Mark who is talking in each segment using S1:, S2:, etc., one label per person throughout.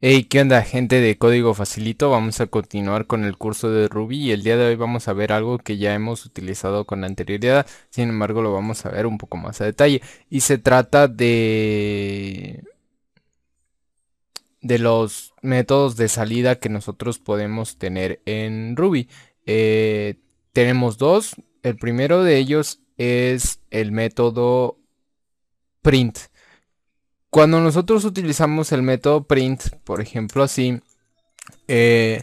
S1: Hey, ¿qué onda gente de Código Facilito? Vamos a continuar con el curso de Ruby y el día de hoy vamos a ver algo que ya hemos utilizado con anterioridad, sin embargo lo vamos a ver un poco más a detalle. Y se trata de... de los métodos de salida que nosotros podemos tener en Ruby. Eh, tenemos dos, el primero de ellos es el método print. Cuando nosotros utilizamos el método print, por ejemplo, así, eh,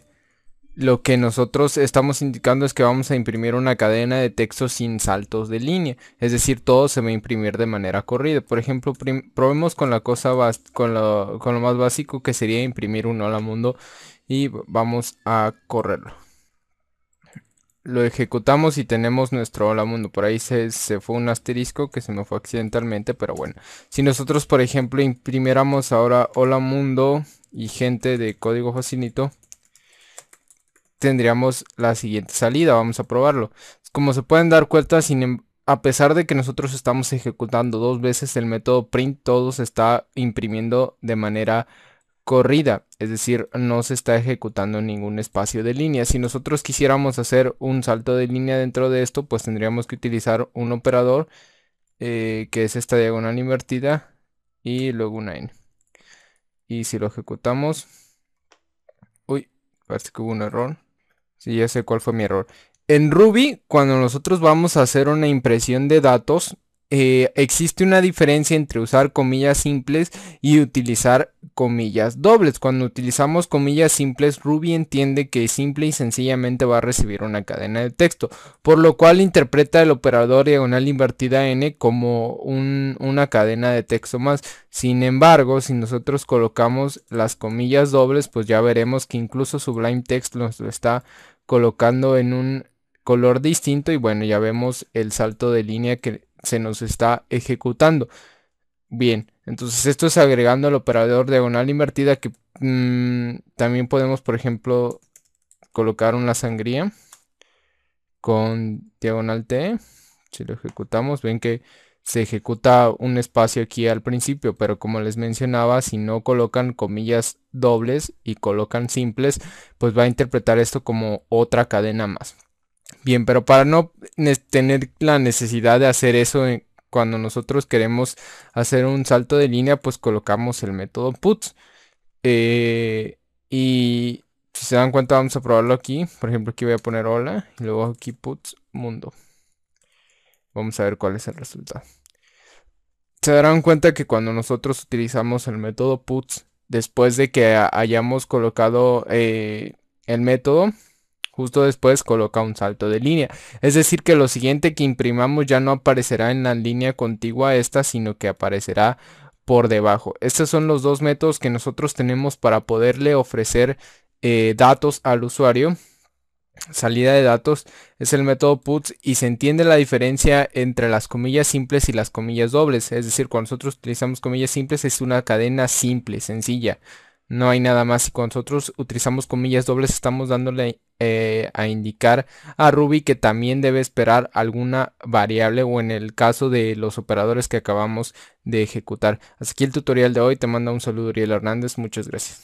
S1: lo que nosotros estamos indicando es que vamos a imprimir una cadena de texto sin saltos de línea. Es decir, todo se va a imprimir de manera corrida. Por ejemplo, probemos con la cosa con lo, con lo más básico que sería imprimir un hola mundo y vamos a correrlo lo ejecutamos y tenemos nuestro hola mundo. Por ahí se, fue un asterisco que se me fue accidentalmente, pero bueno. Si nosotros, por ejemplo, imprimiéramos ahora hola mundo y gente de código facilito, tendríamos la siguiente salida. Vamos a probarlo. Como se pueden dar cuenta, sin, em, a pesar de que nosotros estamos ejecutando dos veces el método print, todo se está imprimiendo de manera corrida, es decir, no se está ejecutando ningún espacio de línea. Si nosotros quisiéramos hacer un salto de línea dentro de esto, pues tendríamos que utilizar un operador eh, que es esta diagonal invertida y luego una n. Y si lo ejecutamos, uy, parece que hubo un error. Sí, ya sé cuál fue mi error. En Ruby, cuando nosotros vamos a hacer una impresión de datos, eh, existe una diferencia entre usar comillas simples y utilizar comillas dobles. Cuando utilizamos comillas simples, Ruby entiende que simple y sencillamente va a recibir una cadena de texto, por lo cual interpreta el operador diagonal invertida n como una cadena de texto más. Sin embargo, si nosotros colocamos las comillas dobles, pues ya veremos que incluso Sublime Text nos lo está colocando en un color distinto y bueno ya vemos el salto de línea que se nos está ejecutando. Bien, entonces esto es agregando el operador diagonal invertida que mm, también podemos, por ejemplo, colocar una sangría con diagonal T. Si lo ejecutamos, ven que se ejecuta un espacio aquí al principio, pero como les mencionaba, si no colocan comillas dobles y colocan simples, pues va a interpretar esto como otra cadena más bien, pero para no tener la necesidad de hacer eso cuando nosotros queremos hacer un salto de línea, pues colocamos el método puts. Eh, y si se dan cuenta, vamos a probarlo aquí. Por ejemplo, aquí voy a poner hola y luego aquí puts mundo. Vamos a ver cuál es el resultado. Se darán cuenta que cuando nosotros utilizamos el método puts, después de que hayamos colocado eh, el método, Justo después coloca un salto de línea. Es decir que lo siguiente que imprimamos ya no aparecerá en la línea contigua a esta, sino que aparecerá por debajo. Estos son los dos métodos que nosotros tenemos para poderle ofrecer eh, datos al usuario. Salida de datos es el método puts y se entiende la diferencia entre las comillas simples y las comillas dobles. Es decir, cuando nosotros utilizamos comillas simples es una cadena simple, sencilla no hay nada más. Y nosotros utilizamos comillas dobles, estamos dándole eh, a indicar a Ruby que también debe esperar alguna variable o en el caso de los operadores que acabamos de ejecutar. Así que el tutorial de hoy. Te manda un saludo Uriel Hernández. Muchas gracias.